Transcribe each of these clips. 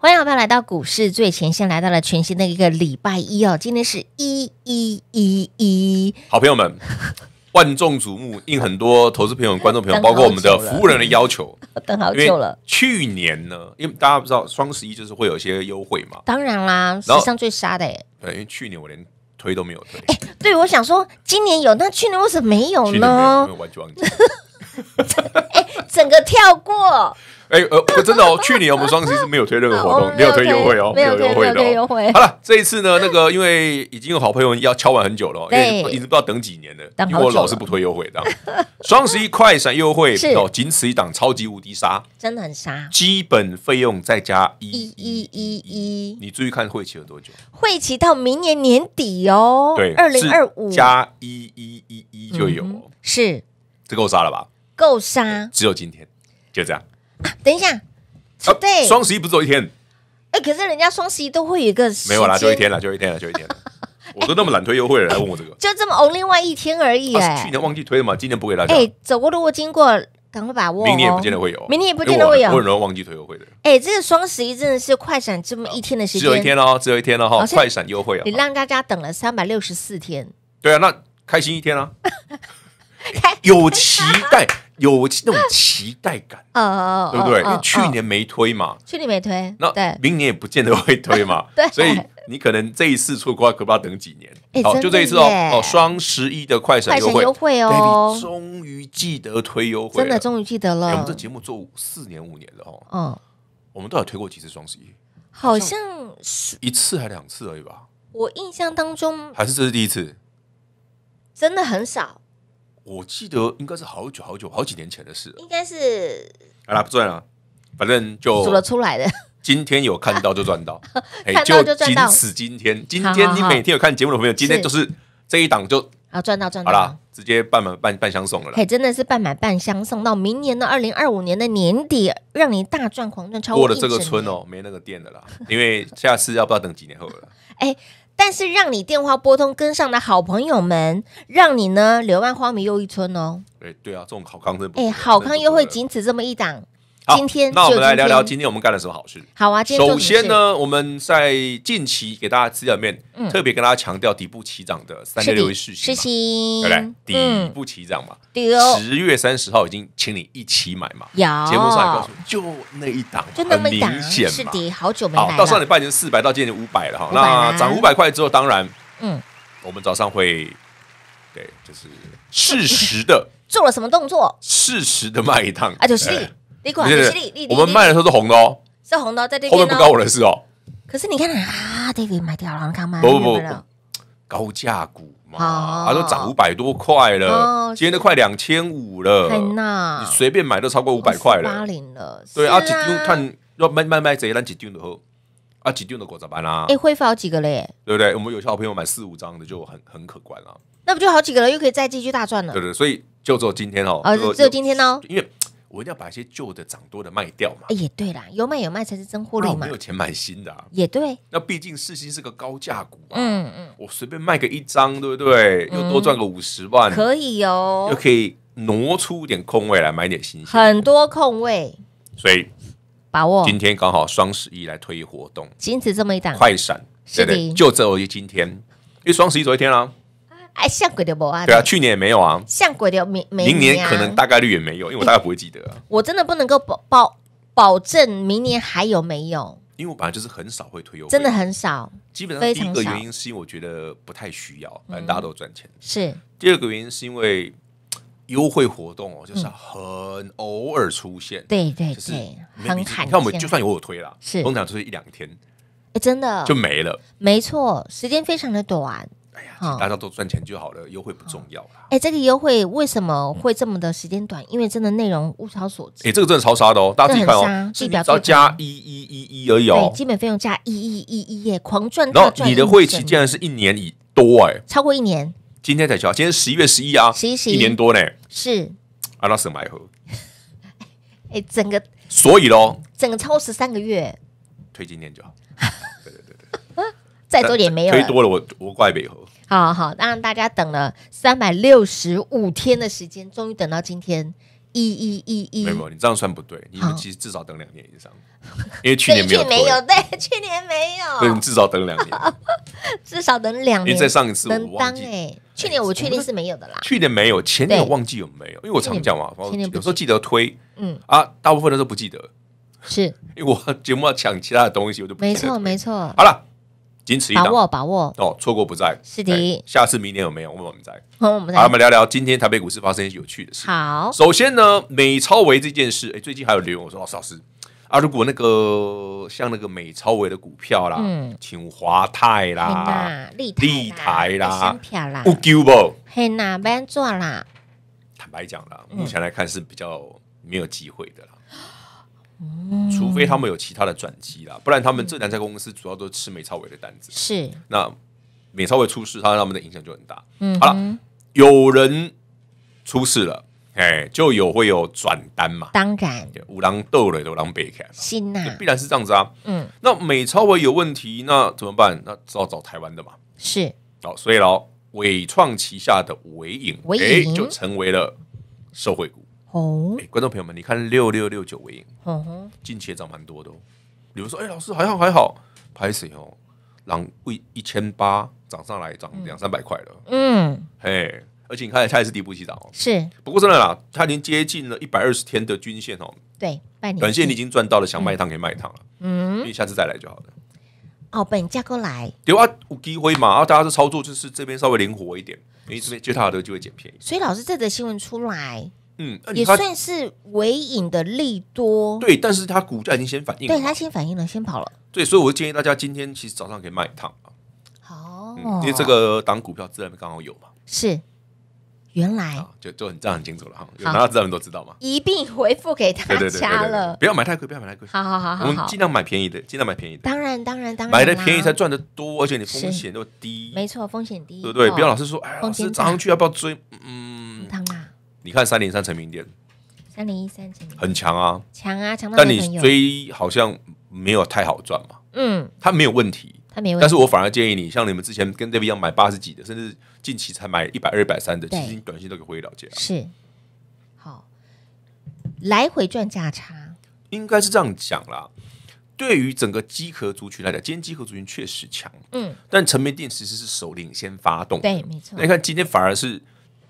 欢迎好朋友来到股市最前线，来到了全新的一个礼拜一哦，今天是一一一一。好朋友们，万众瞩目，应很多投资朋友、观众朋友，包括我们的服务人的要求，等好久了。去年呢，因为大家不知道双十一就是会有一些优惠嘛，当然啦，史上最杀的。对，因为去年我连推都没有推。哎，对我想说，今年有，那去年为什么没有呢？没有，完全忘记。整个跳过，哎，呃，真的哦，去年我们双十一是没有推任何活动，没有推优惠哦，没有优惠的。好了，这一次呢，那个因为已经有好朋友要敲完很久了，因为一直不知道等几年的，为我老是不推优惠的，双十一快闪优惠哦，仅此一档，超级无敌杀，真的很杀，基本费用再加一一一一，你注意看会期有多久？会期到明年年底哦，对，二零二五加一一一一就有，是，这够杀了吧？够杀，只有今天，就这样。等一下，啊、对，双十一不做一天？哎，可是人家双十一都会有一个，没有啦，就一天了，就一天了，就一天了。我都那么懒推优惠了，来问我这个？就这么哦，另外一天而已哎。去年忘记推了嘛，今年不大家。哎，走过路过，经过，赶快把握。明年也不见得会有，明年也不见得会有，我很容易忘记推优惠的。哎，这个双十一真的是快闪，这么一天的时间，只有一天了，只有一天了哈！快闪优惠啊，你让大家等了三百六十四天。对啊，那开心一天啊，有期待。有那种期待感，对不对？去年没推嘛，去年没推，那对，明年也不见得会推嘛，对。所以你可能这一次错过，可不要等几年。好，就这一次哦！哦，双十一的快闪优惠，优惠哦！终于记得推优惠，真的终于记得了。我们这节目做四年五年了哦，嗯，我们到底推过几次双十一？好像是一次还两次而已吧。我印象当中，还是这是第一次，真的很少。我记得应该是好久好久好几年前的事，应该是好啦，不赚了，反正就数了出来的。今天有看到就赚到，看到就赚到。仅此今天，今天你每天有看节目的朋友，今天就是这一档就啊赚到赚到。好了，直接半买半半箱送了嘿，真的是半买半箱送到明年的二零二五年的年底，让你大赚狂赚超。过了这个村哦，没那个店的啦，因为下次要不要等几年后了？哎。但是让你电话拨通跟上的好朋友们，让你呢柳暗花明又一村哦。哎，对啊，这种好康真不……哎，好康又会仅此这么一档。今天，那我们来聊聊今天我们干了什么好事。好啊，首先呢，我们在近期给大家吃料面，特别跟大家强调底部起涨的三六六一事项。对，底部起涨嘛，十月三十号已经请你一起买嘛。有节目上告诉就那一档，就那么明显嘛。是底，好久没来到上礼拜已经四百，到今年五百了哈。那涨五百块之后，当然，嗯，我们早上会，对，就是适时的 做了什么动作？适时的卖一趟，啊，就是你管我们卖的时候是红的哦，是红的，在这后面不关我的事哦。可是你看啊，David 买掉了，你看买。不不不，高价股嘛，啊，都涨五百多块了，今天都快两千五了。天闹，你随便买都超过五百块了。八零了，对啊，几丢看，要卖卖卖，贼一几丢的货，啊几丢的股咋办啦？哎，恢复好几个嘞，对不对？我们有小朋友买四五张的就很很可观了。那不就好几个了，又可以再继续大赚了。对对，所以就只有今天哦，只有今天哦，因为。我一定要把一些旧的涨多的卖掉嘛。哎，也对啦，有买有卖才是真获利嘛。没有钱买新的。也对。那毕竟四星是个高价股嘛。嗯嗯。我随便卖个一张，对不对？又多赚个五十万，可以哦。又可以挪出点空位来买点新。很多空位。所以把握今天刚好双十一来推活动，仅此这么一档，快闪。是的。就只有今天，因为双十一昨天天了。哎，像鬼的不啊？对啊，去年也没有啊。像鬼的明明年可能大概率也没有，因为我大概不会记得。我真的不能够保保保证明年还有没有，因为我本来就是很少会推优惠，真的很少。基本上，第一个原因是因为我觉得不太需要，反正大家都赚钱。是第二个原因是因为优惠活动哦，就是很偶尔出现。对对对，很罕你看，我们就算有我推了，是通常就是一两天，哎，真的就没了。没错，时间非常的短。哎呀，大家都赚钱就好了，优惠不重要了。哎，这个优惠为什么会这么的时间短？因为真的内容物超所值。哎，这个真的超杀的哦，大家自己看哦，只只要加一一一一而已哦。对，基本费用加一一一一，耶，狂赚特赚。然你的会期竟然是一年以多哎，超过一年。今天才交，今天十一月十一啊，十一十一，年多呢。是，阿拉斯买盒。哎，整个，所以喽，整个超十三个月，推今天就好。再多点没有，推多了我我怪北河。好好，让大家等了三百六十五天的时间，终于等到今天一一一一。没有，你这样算不对，你们其实至少等两年以上，因为去年没有，对，去年没有，对，你至少等两年，至少等两年。因为在上一次，我忘记，去年我确定是没有的啦，去年没有，前年我忘记有没有，因为我常讲嘛，前年有时候记得推，嗯啊，大部分都不记得，是，因为我节目要抢其他的东西，我就不。没错没错，好了。仅此一档，把握把握哦，错过不在。是的，下次明年有没有？我们再，我们再好，我们聊聊今天台北股市发生一些有趣的事。好，首先呢，美超维这件事，哎，最近还有留言，我说哦，老师啊，如果那个像那个美超维的股票啦，嗯，请华泰啦，立台啦，股票啦，不丢不，是哪边做啦？坦白讲啦，目前来看是比较没有机会的了。除非他们有其他的转机啦，不然他们这两家公司主要都是吃美超伟的单子。是，那美超伟出事，他他们的影响就很大。嗯，好了，有人出事了，哎，就有会有转单嘛？当然，五郎斗的都让北看，新啊，必然是这样子啊。嗯，那美超伟有问题，那怎么办？那只好找台湾的嘛。是，好，所以喽，伟创旗下的伟影，哎、影就成为了受惠股。哦，观众朋友们，你看六六六九尾音，近期涨蛮多的。你们说：“哎，老师，还好还好，拍谁哦？狼为一千八涨上来，涨两三百块了。”嗯，哎，而且你看，它也是底部起涨哦。是，不过真的啦，它已经接近了一百二十天的均线哦。对，短线你已经赚到了，想卖一趟可以卖一趟了。嗯，你下次再来就好了。哦，本价过来，对啊，有机会嘛？啊，大家的操作就是这边稍微灵活一点，因为这边接它的机会捡便宜。所以老师，这则新闻出来。嗯，也算是尾影的利多。对，但是他股价已经先反应，对他先反应了，先跑了。对，所以我建议大家今天其实早上可以卖一趟好、哦，因为这个档股票自然刚好有嘛。是，原来就就很这样很清楚了哈，家知道人都知道嘛，一并回复给大家了。不要买太贵，不要买太贵。好好好好，我们尽量买便宜的，尽量买便宜的。当然当然当然，买的便宜才赚的多，而且你风险都低。没错，风险低。对对，不要老是说，哎，是早上去要不要追？嗯。你看三零三成名店，三零一三成很强啊，强啊，强到。但你追好像没有太好赚嘛，嗯，它没有问题，它没有。但是我反而建议你，像你们之前跟 David 一样买八十几的，甚至近期才买一百、二百三的，其实短信都给回了解是，好，来回赚价差，应该是这样讲啦。对于整个机壳族群来讲，今天机壳族群确实强，嗯，但成名店其实是首领先发动，对，没错。那你看今天反而是。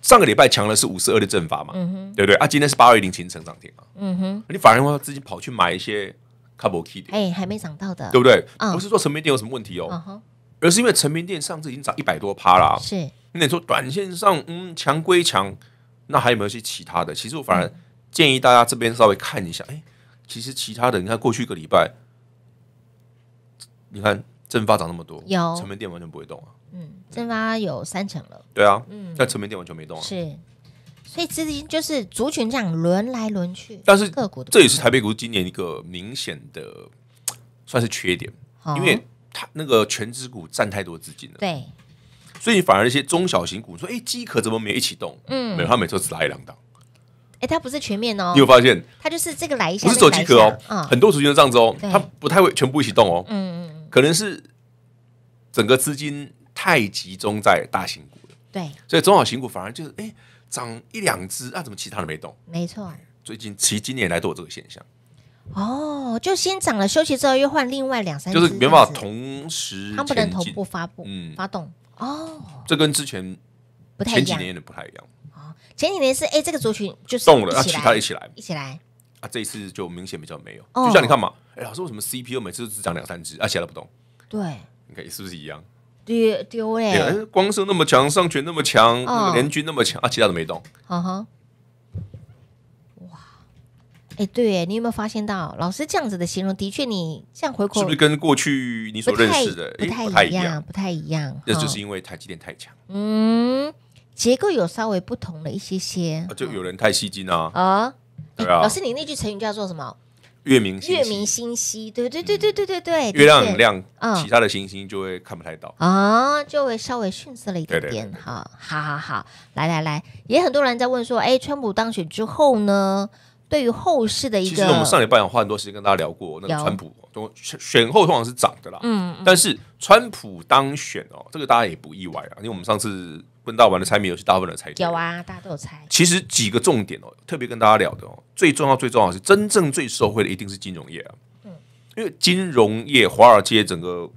上个礼拜强的是五十二的阵法嘛，对不对啊？今天是八二零前程涨停嘛，嗯哼，你反而自己跑去买一些卡博基点，哎，还没涨到的，对不对？不是说成片店有什么问题哦，而是因为成片店上次已经涨一百多趴了，是。那你说短线上，嗯，强归强，那还有没有些其他的？其实我反而建议大家这边稍微看一下，哎，其实其他的，你看过去一个礼拜，你看阵发涨那么多，有成片店完全不会动啊。嗯，蒸发有三层了。对啊，嗯，但成面店完全没动啊。是，所以资金就是族群这样轮来轮去。但是个股，这也是台北股今年一个明显的 算是缺点，因为它那个全职股占太多资金了。对，所以反而一些中小型股说：“哎，机壳怎么没一起动？嗯，没有，它每次只拉一两档。”哎，它不是全面哦。你有发现？它就是这个来一下，不是走机壳哦。很多族群都这样子哦，它不太会全部一起动哦。嗯嗯嗯，可能是整个资金。太集中在大型股了，对，所以中小型股反而就是哎，涨一两只啊，怎么其他的没动？没错，最近其实今年来都有这个现象。哦，就先涨了，休息之后又换另外两三只，就是没办法同时他不能同步发布、发动哦。这跟之前不太前几年有点不太一样。哦，前几年是哎，这个族群就是动了，那其他一起来一起来啊，这一次就明显比较没有。就像你看嘛，哎，老师为什么 CPU 每次只涨两三只啊，其他都不动？对，你看是不是一样？丢丢哎！光是那么强，上权那么强，联军那么强啊，其他都没动。啊哈！哇！哎，对你有没有发现到，老师这样子的形容，的确你这样回过，是不是跟过去你所认识的不太一样？不太一样。那就是因为太极电太强。嗯，结构有稍微不同了一些些。就有人太吸睛啊！啊，对啊。老师，你那句成语叫做什么？月明月明星稀，对对对对对对对，月亮很亮，其他的星星就会看不太到啊，就会稍微逊色了一点点。好，哈。好好，来来来，也很多人在问说，哎，川普当选之后呢，对于后市的一个，其实我们上礼拜有花很多时间跟大家聊过，那川普都选选后通常是涨的啦，嗯，但是川普当选哦，这个大家也不意外啊，因为我们上次。大碗的猜谜游戏，大分的猜题有啊，大家都有猜。其实几个重点哦，特别跟大家聊的哦，最重要最重要是真正最受惠的一定是金融业啊。嗯，因为金融业、华尔街整个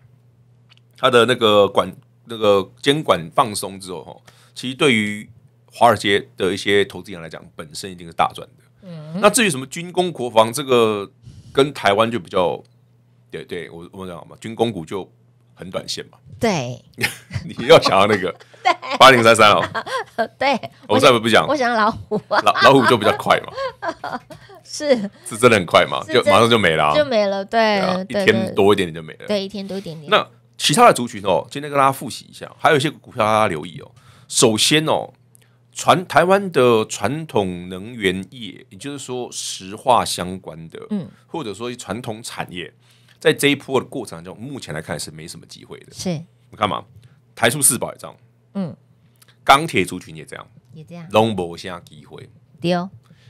它的那个管那个监管放松之后哈，其实对于华尔街的一些投资人来讲，本身一定是大赚的。嗯，那至于什么军工国防这个，跟台湾就比较，对对，我我讲嘛，军工股就。很短线嘛？对，你要想要那个 对八零三三哦，对，我再不不讲，我想要老虎啊，老老虎就比较快嘛，是是真的很快嘛，就马上就没了，就没了，对，一天多一点点就没了，对，一天多一点点。那其他的族群哦，今天跟大家复习一下，还有一些股票大家留意哦。首先哦，传台湾的传统能源业，也就是说石化相关的，嗯，或者说传统产业。在这一波的过程中，目前来看是没什么机会的。是，你看嘛，台塑四宝也这样，嗯，钢铁族群也这样，也这样，拢无下机会。对。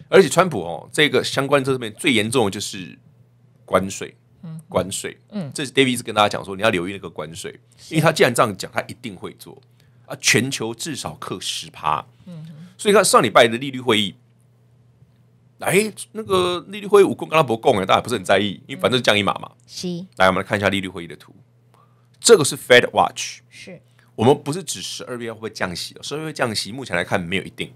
而且川普哦，这个相关这方面最严重的就是关税，嗯，关税，嗯，这是 David 一直跟大家讲说，你要留意那个关税，因为他既然这样讲，他一定会做啊，全球至少克十趴，嗯，所以他上礼拜的利率会议。哎，那个利率会武功刚刚不够哎，大家不是很在意，因为反正降一码嘛。是。来，我们来看一下利率会议的图，这个是 Fed Watch。是。我们不是指十二月会不会降息十二月降息目前来看没有一定。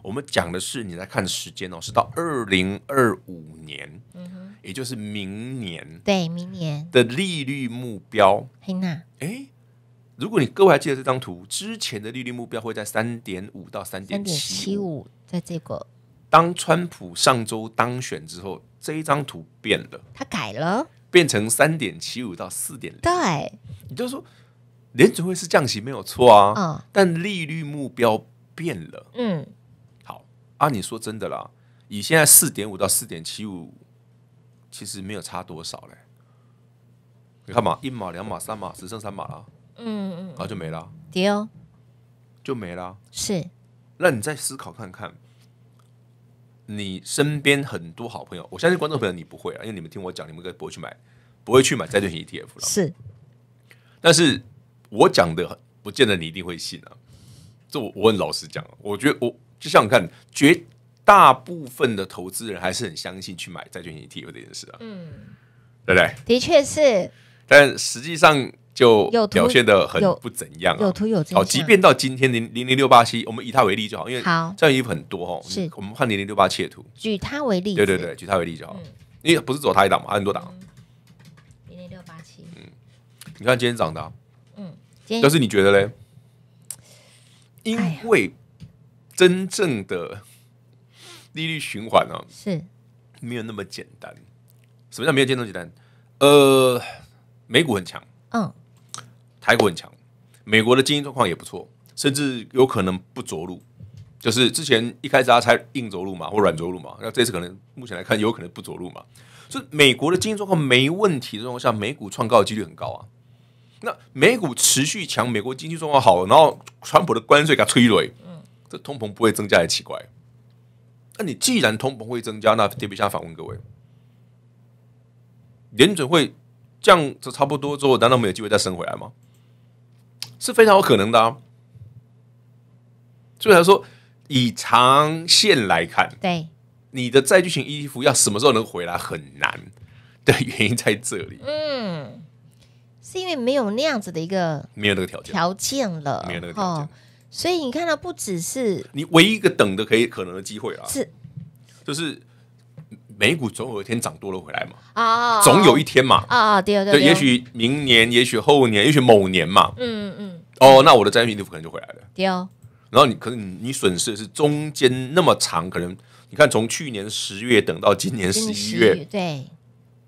我们讲的是你在看时间哦，是到二零二五年，嗯哼，也就是明年。对，明年的利率目标。嘿娜。哎，如果你各位还记得这张图，之前的利率目标会在三点五到三三点七五，在这个。当川普上周当选之后，这一张图变了，他改了，变成三点七五到四点。对，你就说联指会是降息没有错啊，嗯，但利率目标变了，嗯，好，啊，你说真的啦，以现在四点五到四点七五，其实没有差多少嘞，你看嘛，一码两码三码只剩三码了，嗯嗯，然后就没了，丢、哦，就没了，是，那你再思考看看。你身边很多好朋友，我相信观众朋友你不会啊，因为你们听我讲，你们应该不会去买，不会去买债券型 ETF 了。是，但是我讲的不见得你一定会信啊。这我我老实讲，我觉得我就你看绝大部分的投资人还是很相信去买债券型 ETF 这件事啊。嗯，对不对？的确是，但实际上。就表现的很不怎样，有图有真相。好，即便到今天零零零六八七，我们以它为例就好，因为好这样衣服很多哦。是，我们换零零六八七的图，举它为例，对对对，举它为例就好。嗯，因为不是走单一档嘛，很多档。零零六八七，嗯，你看今天涨的，嗯，但是你觉得嘞？因为真正的利率循环呢，是没有那么简单。什么叫没有简单？呃，美股很强，嗯。台国很强，美国的经济状况也不错，甚至有可能不着陆，就是之前一开家才硬着陆嘛，或软着陆嘛，那这次可能目前来看有可能不着陆嘛。所以美国的经济状况没问题的情况下，美股创高的几率很高啊。那美股持续强，美国经济状况好，然后川普的关税给他吹毁，嗯，这通膨不会增加也奇怪。那你既然通膨会增加，那这边想反问各位，联准会降这差不多之后，难道没有机会再升回来吗？是非常有可能的，以然说以长线来看，对你的再剧情衣服要什么时候能回来很难，的 原因在这里。嗯，是因为没有那样子的一个没有那个条件条件了，没有那个条件，所以你看到不只是你唯一一个等的可以可能的机会啊，是就是。美股总有一天涨多了回来嘛？啊，总有一天嘛？啊，对对对，对，也许明年，也许后年，也许某年嘛。嗯嗯。哦，那我的债务衣服可能就回来了。对。然后你可能你损失的是中间那么长，可能你看从去年十月等到今年十一月。对。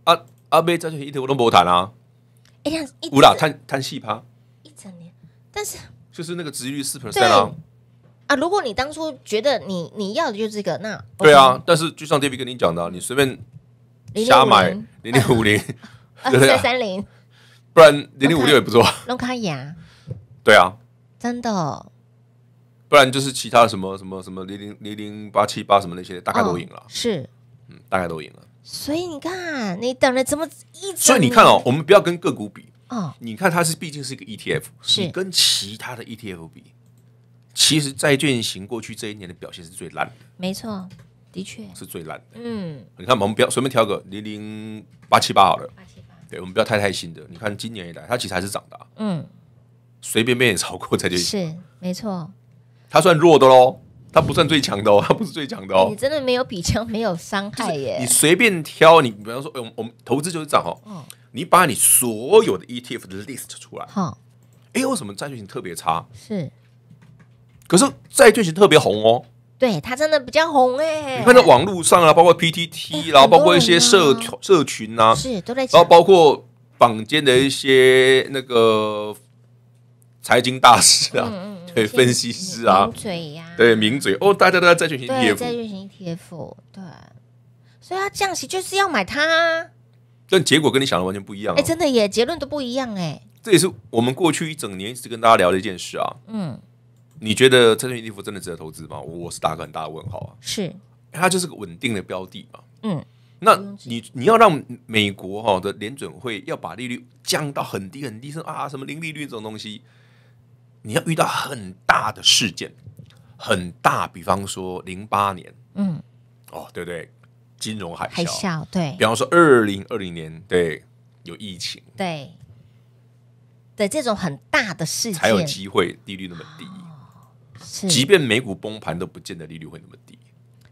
阿阿贝债券一头我都没谈啊。哎呀，一。五啦，贪贪细趴。一整年。但是。就是那个殖利率四点三啦。啊！如果你当初觉得你你要的就是这个，那对啊。但是就像 David 跟你讲的，你随便瞎买 零零五零、三三零，不然零零五六也不错，龙卡牙，对啊，真的。不然就是其他什么什么什么零零零零八七八什么那些，大概都赢了。是，嗯，大概都赢了。所以你看，你等了这么一，所以你看哦，我们不要跟个股比哦。你看它是毕竟是一个 ETF，是跟其他的 ETF 比。其实债券型过去这一年的表现是最烂，没错，的确是最烂。嗯，你看，我们不要随便挑个零零八七八好了，八七八。对我们不要太太心的。你看今年以来，它其实还是长啊。嗯，随便便也超过债券型是没错，它算弱的喽，它不算最强的哦，它不是最强的哦。你真的没有比较，没有伤害耶。你随便挑，你比方说，我们我们投资就是涨哦。嗯，你把你所有的 ETF 的 list 出来。好，哎，为什么债券型特别差？是。可是债券型特别红哦，对它真的比较红哎，你看在网络上啊，包括 PTT，然后包括一些社社群呐，是都在，然后包括坊间的一些那个财经大师啊，对分析师啊，名嘴呀，对名嘴哦，大家都在债券型 ETF，债券型 ETF，对，所以要降息就是要买它，但结果跟你想的完全不一样，哎，真的耶，结论都不一样哎，这也是我们过去一整年一直跟大家聊的一件事啊，嗯。你觉得证券业服真的值得投资吗？我是打个很大的问号啊。是，它就是个稳定的标的嘛。嗯，那你你要让美国哈的联准会要把利率降到很低很低，是啊，什么零利率这种东西，你要遇到很大的事件，很大，比方说零八年，嗯，哦对对，金融海海啸对，比方说二零二零年对，有疫情对，对这种很大的事件才有机会利率那么低。即便美股崩盘，都不见得利率会那么低。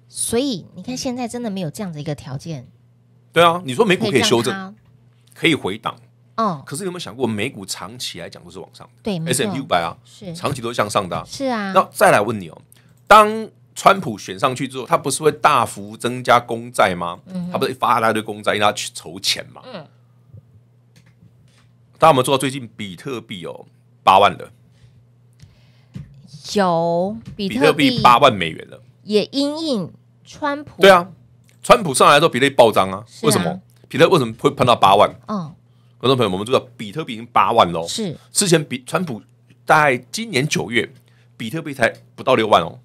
所以你看，现在真的没有这样的一个条件。对啊，你说美股可以修正，可以回档，哦，可是有没有想过，美股长期来讲都是往上？的？对，S M 六百啊，是长期都是向上的。是啊。那再来问你哦，当川普选上去之后，他不是会大幅增加公债吗？嗯，他不是发一大堆公债，让他去筹钱嘛？嗯。有我们做到最近，比特币有八万了。九比特币八万美元了，也因应川普对啊，川普上来之后，比特币暴涨啊。为什么比特为什么会喷到八万？嗯，观众朋友，我们知道比特币已经八万喽。是之前比川普在今年九月，比特币才不到六万哦。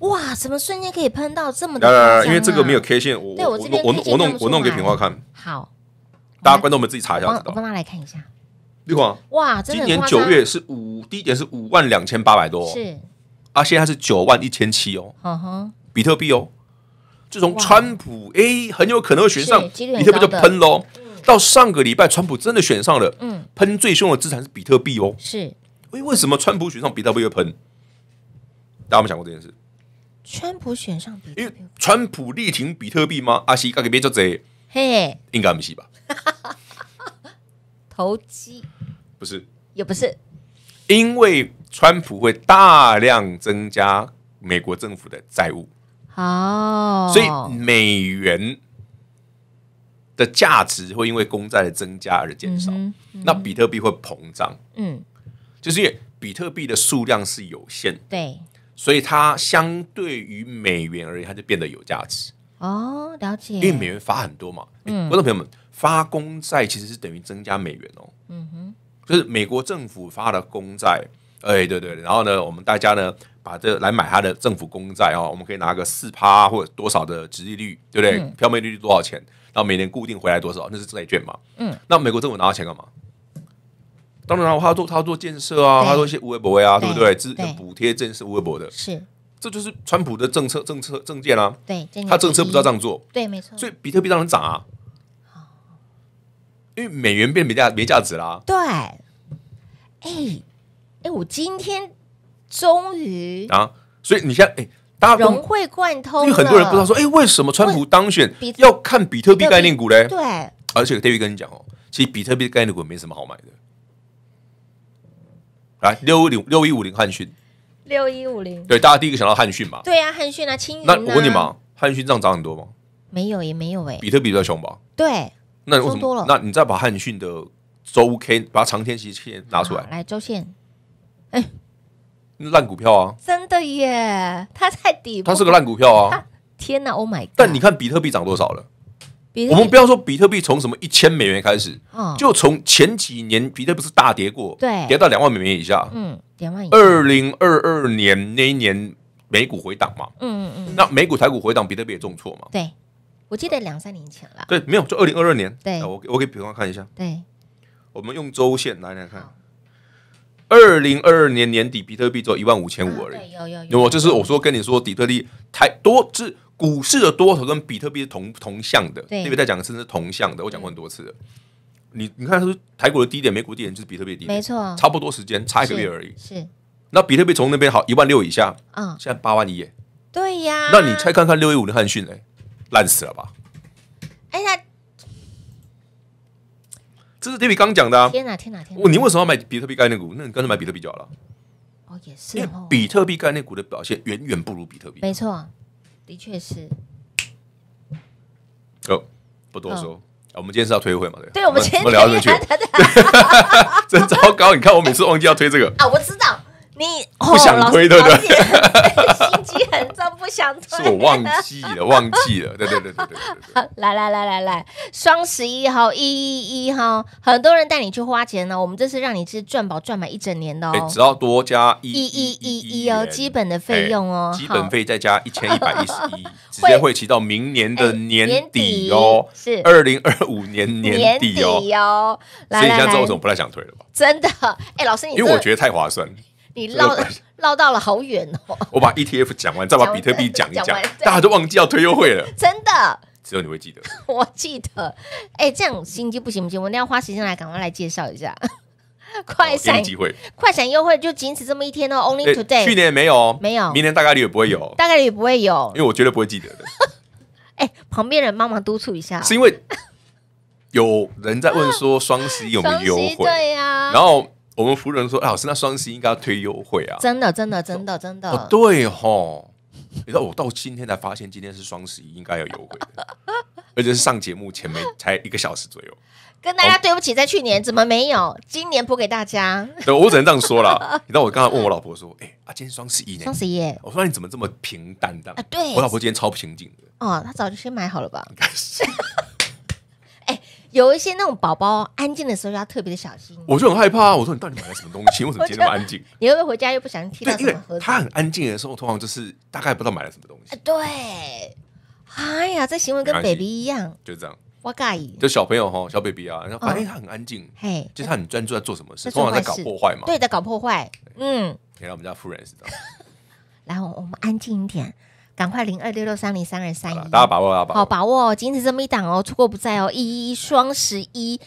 哇，怎么瞬间可以喷到这么？多、因为这个没有 K 线，我我我我弄我弄给平花看。好，大家观众们自己查一下，我帮他来看一下。绿黄哇，今年九月是五第一点是五万两千八百多是。啊！现在是九万一千七哦，哼、比特币哦，自从川普 A 很有可能会选上，比特币就喷喽。到上个礼拜，川普真的选上了，嗯，喷最凶的资产是比特币哦。是，哎，为什么川普选上比特币会喷？大家有没想过这件事？川普选上比特币，川普力挺比特币吗？阿西，该给别做叫贼，嘿，应该不是吧？投机不是，也不是，因为。川普会大量增加美国政府的债务，好，所以美元的价值会因为公债的增加而减少。那比特币会膨胀，嗯，就是因为比特币的数量是有限，对，所以它相对于美元而言，它就变得有价值。哦，了解，因为美元发很多嘛，嗯，观众朋友们，发公债其实是等于增加美元哦，嗯哼，就是美国政府发的公债。哎，对对，然后呢，我们大家呢，把这来买它的政府公债啊，我们可以拿个四趴或者多少的折利率，对不对？票面利率多少钱？然后每年固定回来多少，那是债券嘛。嗯。那美国政府拿钱干嘛？当然，他做他做建设啊，他做一些无博啊，对不对？这补贴真是无微博的。是。这就是川普的政策政策政见啊。对。他政策不知道这样做。对，没错。所以比特币让人涨啊。因为美元变没价没价值啦。对。哎。哎，我今天终于啊，所以你看，哎，大家融会贯通，因为很多人不知道说，哎，为什么川普当选要看比特币概念股嘞？对，而且 David 跟你讲哦，其实比特币概念股没什么好买的。来，六五零六一五零汉逊，六一五零，对，大家第一个想到汉逊嘛？对啊，汉逊啊，青云。那我问你嘛，汉逊这样涨很多吗？没有，也没有哎。比特币比较凶吧？对。那为什么？那你再把汉逊的周 K，把长天期线拿出来，来周线。哎，烂股票啊！真的耶，它在底，它是个烂股票啊！天哪，Oh my！god！但你看比特币涨多少了？我们不要说比特币从什么一千美元开始，就从前几年比特币不是大跌过，对，跌到两万美元以下，嗯，两万。二零二二年那一年，美股回档嘛，嗯嗯嗯，那美股、台股回档，比特币也重挫嘛，对，我记得两三年前了，对，没有，就二零二二年，对，我我给比方看一下，对，我们用周线来来看。二零二二年年底，比特币只有一万五千五而已。有有有，就是我说跟你说，比特币台多是股市的多头跟比特币是同同向的，那边在讲的是同向的，我讲过很多次了。你你看是台股的低点，美股低点就是比特币低点，没错，差不多时间差一个月而已。是。那比特币从那边好一万六以下，嗯，现在八万一夜。对呀。那你再看看六一五的汉逊，哎，烂死了吧？哎那。这是 David 刚讲的。啊。天哪，天哪，天哪！我，你为什么要买比特币概念股？那你干脆买比特币就好了。哦，也是。因为比特币概念股的表现远远不如比特币。没错，的确是。哦，不多说，我们今天是要推会嘛？对。对，我们今天聊回 去。真 糟糕！你看我每次忘记要推这个啊，我知道。你不想推对不对？心机很重，不想推。是我忘记了，忘记了。对对对对对对。来来来来来，双十一哈一一一哈，很多人带你去花钱呢。我们这次让你是赚饱赚满一整年的，哦，只要多加一一一一哦，基本的费用哦，基本费再加一千一百一十一，直接会骑到明年的年底哦，是二零二五年年底哦。所以你现在知道为什么不太想推了吧？真的，哎，老师，因为我觉得太划算。你唠唠 到了好远哦！我把 ETF 讲完，再把比特币讲一讲，大家都忘记要推优惠了。真的，只有你会记得。我记得，哎，这样心机不行不行，我定要花时间来，赶快来介绍一下。快闪优惠，快闪优惠就仅此这么一天哦，Only to d a y 去年没有，没有，明年大概率也不会有，大概率也不会有，因为我绝对不会记得的。哎，旁边人帮忙督促一下，是因为有人在问说双十一有没有优惠？对呀，然后。我们夫人说：“哎，老师，那双十一应该要推优惠啊！”真的，真的，真的，真的。对吼！你知道我到今天才发现，今天是双十一，应该要优惠，而且是上节目前面才一个小时左右。跟大家对不起，在去年怎么没有？今年补给大家。对我只能这样说了。你知道我刚才问我老婆说：“哎啊，今天双十一呢？”双十一，我说：“你怎么这么平淡啊，对，我老婆今天超平静的。哦，她早就先买好了吧？应该是。有一些那种宝宝安静的时候要特别的小心，我就很害怕。我说你到底买了什么东西？为什么今天那么安静？你会不会回家又不想听到什么？他很安静的时候，通常就是大概不知道买了什么东西。对，哎呀，这行为跟 baby 一样，就这样。我诉你，就小朋友哈，小 baby 啊，然后哎，他很安静，嘿，就是他很专注在做什么事，通常在搞破坏嘛，对，在搞破坏。嗯，让 我们家夫人似的。来，我我们安静一点。赶快零二六六三零三二三一，大家把握把握！好把握哦，仅此这么一档哦，错过不再哦。一一双十一，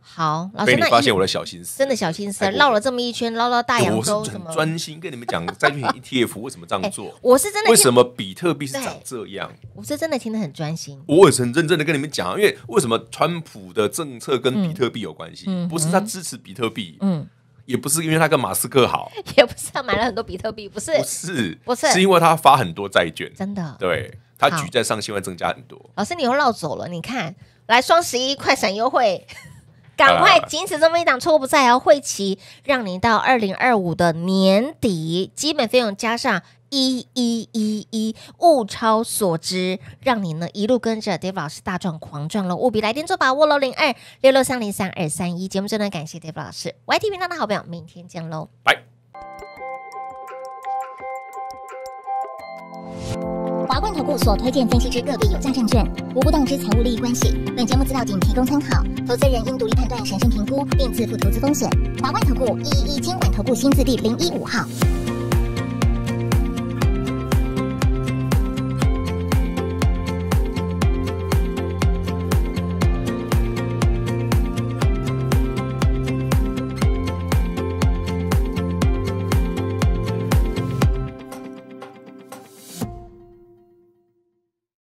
好，老师，你发现我的小心思，真的小心思，绕了这么一圈，绕到大洋洲。专心跟你们讲债券 ETF 为什么这样做，我是真的。为什么比特币是长这样？我是真的听得很专心。我也是很认真的跟你们讲，因为为什么川普的政策跟比特币有关系？不是他支持比特币，嗯。也不是因为他跟马斯克好，也不是他买了很多比特币，不是，不是，不是，是因为他发很多债券，真的，对，他举债上限会增加很多。老师，你又绕走了，你看来双十一快闪优惠，赶快仅此这么一档，错过不再哦。惠齐，让您到二零二五的年底，基本费用加上。一一一一，物超所值，让你呢一路跟着 Dave 老师大赚狂赚了，务必来电做把握喽！零二六六三零三二三一，节目真的感谢 Dave 老师，YT 频道的好朋友，明天见喽，拜。华冠投顾所推荐分析之个别有价证券，无不当之财务利益关系。本节目资料仅提供参考，投资人应独立判断、审慎评估，并自负投资风险。华冠投顾一一一今管投顾新字第零一五号。